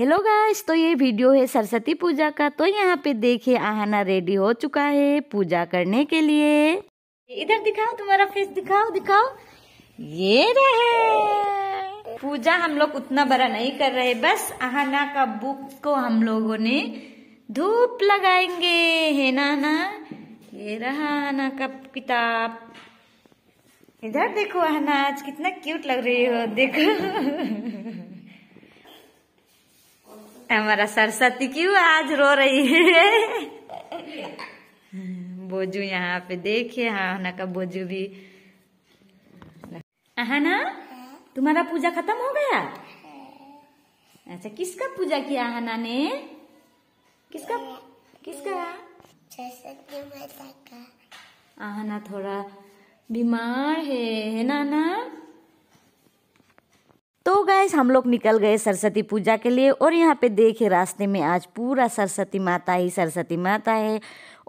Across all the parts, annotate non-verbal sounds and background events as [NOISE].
hello guys तो ये video है सरस्वती पूजा का तो यहाँ पे देखिए आहना रेडी हो चुका है पूजा करने के लिए इधर दिखाओ तुम्हारा फेस दिखाओ दिखाओ ये रहे पूजा हम लोग उतना बड़ा नहीं कर रहे बस आहना का बुक को हम लोगों ने धूप लगाएंगे है ना ना ये रहा आहना का किताब इधर देखो आहना आज कितना क्यूट लग रही हो देखो [LAUGHS] हमारा सरस्वती क्यों आज रो रही है बोजू यहाँ पे देखे हाँ का बोजू भी आहना तुम्हारा पूजा खत्म हो गया अच्छा किसका पूजा किया आहना ने किसका किसका आहना थोड़ा बीमार है है ना ना तो गैस हम लोग निकल गए सरस्वती पूजा के लिए और यहाँ पे देखे रास्ते में आज पूरा सरस्वती माता ही सरस्वती माता है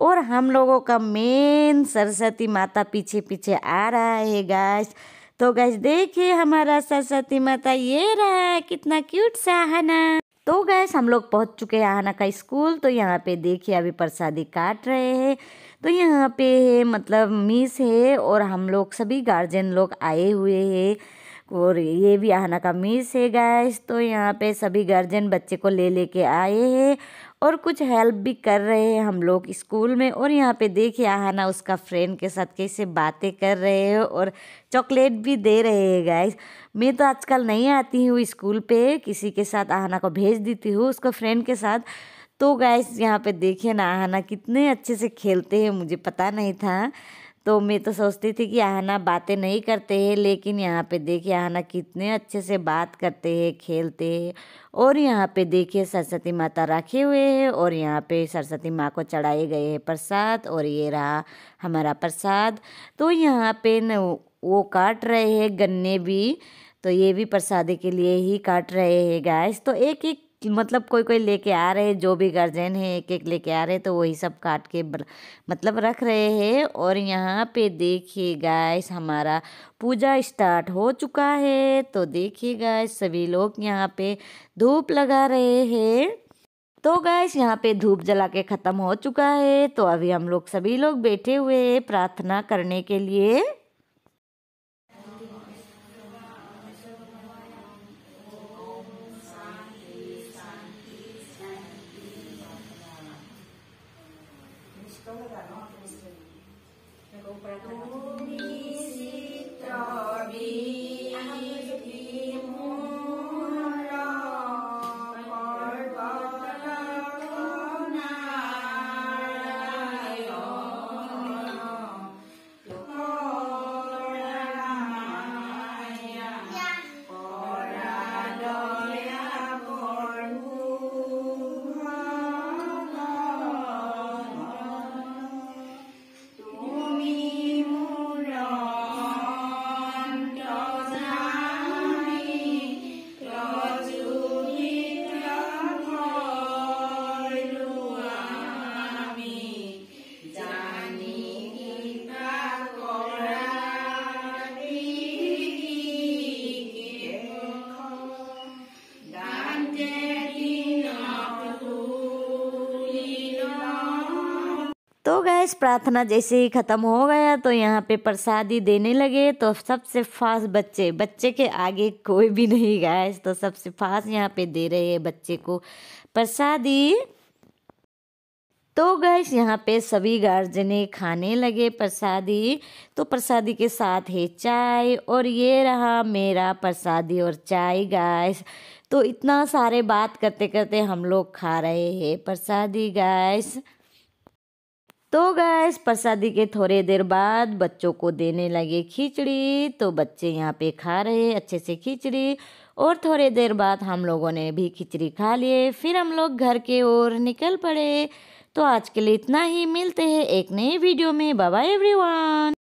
और हम लोगों का मेन सरस्वती माता पीछे पीछे आ रहा है गैस तो गैस देखिए हमारा सरस्वती माता ये रहा है कितना क्यूट सा हाना तो गैस हम लोग पहुंच चुके हैं आना का स्कूल तो यहाँ पे देखिए अभी प्रसादी काट रहे हैं तो यहाँ पे है मतलब मिस है और हम लोग सभी गार्जियन लोग आए हुए हैं और ये भी आहना का मिस है गैस तो यहाँ पे सभी गार्जियन बच्चे को ले लेके आए हैं और कुछ हेल्प भी कर रहे हैं हम लोग स्कूल में और यहाँ पे देखिए आहना उसका फ्रेंड के साथ कैसे बातें कर रहे हैं और चॉकलेट भी दे रहे हैं गाइस मैं तो आजकल नहीं आती हूँ स्कूल पे किसी के साथ आहना को भेज देती हूँ उसको फ्रेंड के साथ तो गाइस यहाँ पे देखिए ना आहना कितने अच्छे से खेलते हैं मुझे पता नहीं था तो मैं तो सोचती थी कि आहना बातें नहीं करते हैं लेकिन यहाँ पे देखिए आहना कितने अच्छे से बात करते हैं खेलते हैं और यहाँ पे देखिए सरस्वती माता रखे हुए हैं और यहाँ पे सरस्वती माँ को चढ़ाए गए हैं प्रसाद और ये रहा हमारा प्रसाद तो यहाँ पे न वो काट रहे हैं गन्ने भी तो ये भी प्रसाद के लिए ही काट रहे हैं गैस तो एक एक कि मतलब कोई कोई लेके आ रहे हैं जो भी गार्जियन है एक एक लेके आ रहे तो वही सब काट के मतलब रख रहे हैं और यहाँ पे देखिए गाइस हमारा पूजा स्टार्ट हो चुका है तो देखिए गाइस सभी लोग यहाँ पे धूप लगा रहे हैं तो गाइस यहाँ पे धूप जला के ख़त्म हो चुका है तो अभी हम लोग सभी लोग बैठे हुए प्रार्थना करने के लिए Toda nota तो गैस प्रार्थना जैसे ही ख़त्म हो गया तो यहाँ पे प्रसादी देने लगे तो सबसे फास्ट बच्चे बच्चे के आगे कोई भी नहीं गैस तो सबसे फास्ट यहाँ पे दे रहे हैं बच्चे को प्रसादी तो गैस यहाँ पे सभी गार्जने खाने लगे प्रसादी तो प्रसादी के साथ है चाय और ये रहा मेरा प्रसादी और चाय गैस तो इतना सारे बात करते करते हम लोग खा रहे हैं प्रसादी गैस तो गैस प्रसादी के थोड़े देर बाद बच्चों को देने लगे खिचड़ी तो बच्चे यहाँ पे खा रहे अच्छे से खिचड़ी और थोड़े देर बाद हम लोगों ने भी खिचड़ी खा लिए फिर हम लोग घर के ओर निकल पड़े तो आज के लिए इतना ही मिलते हैं एक नए वीडियो में बाय एवरीवन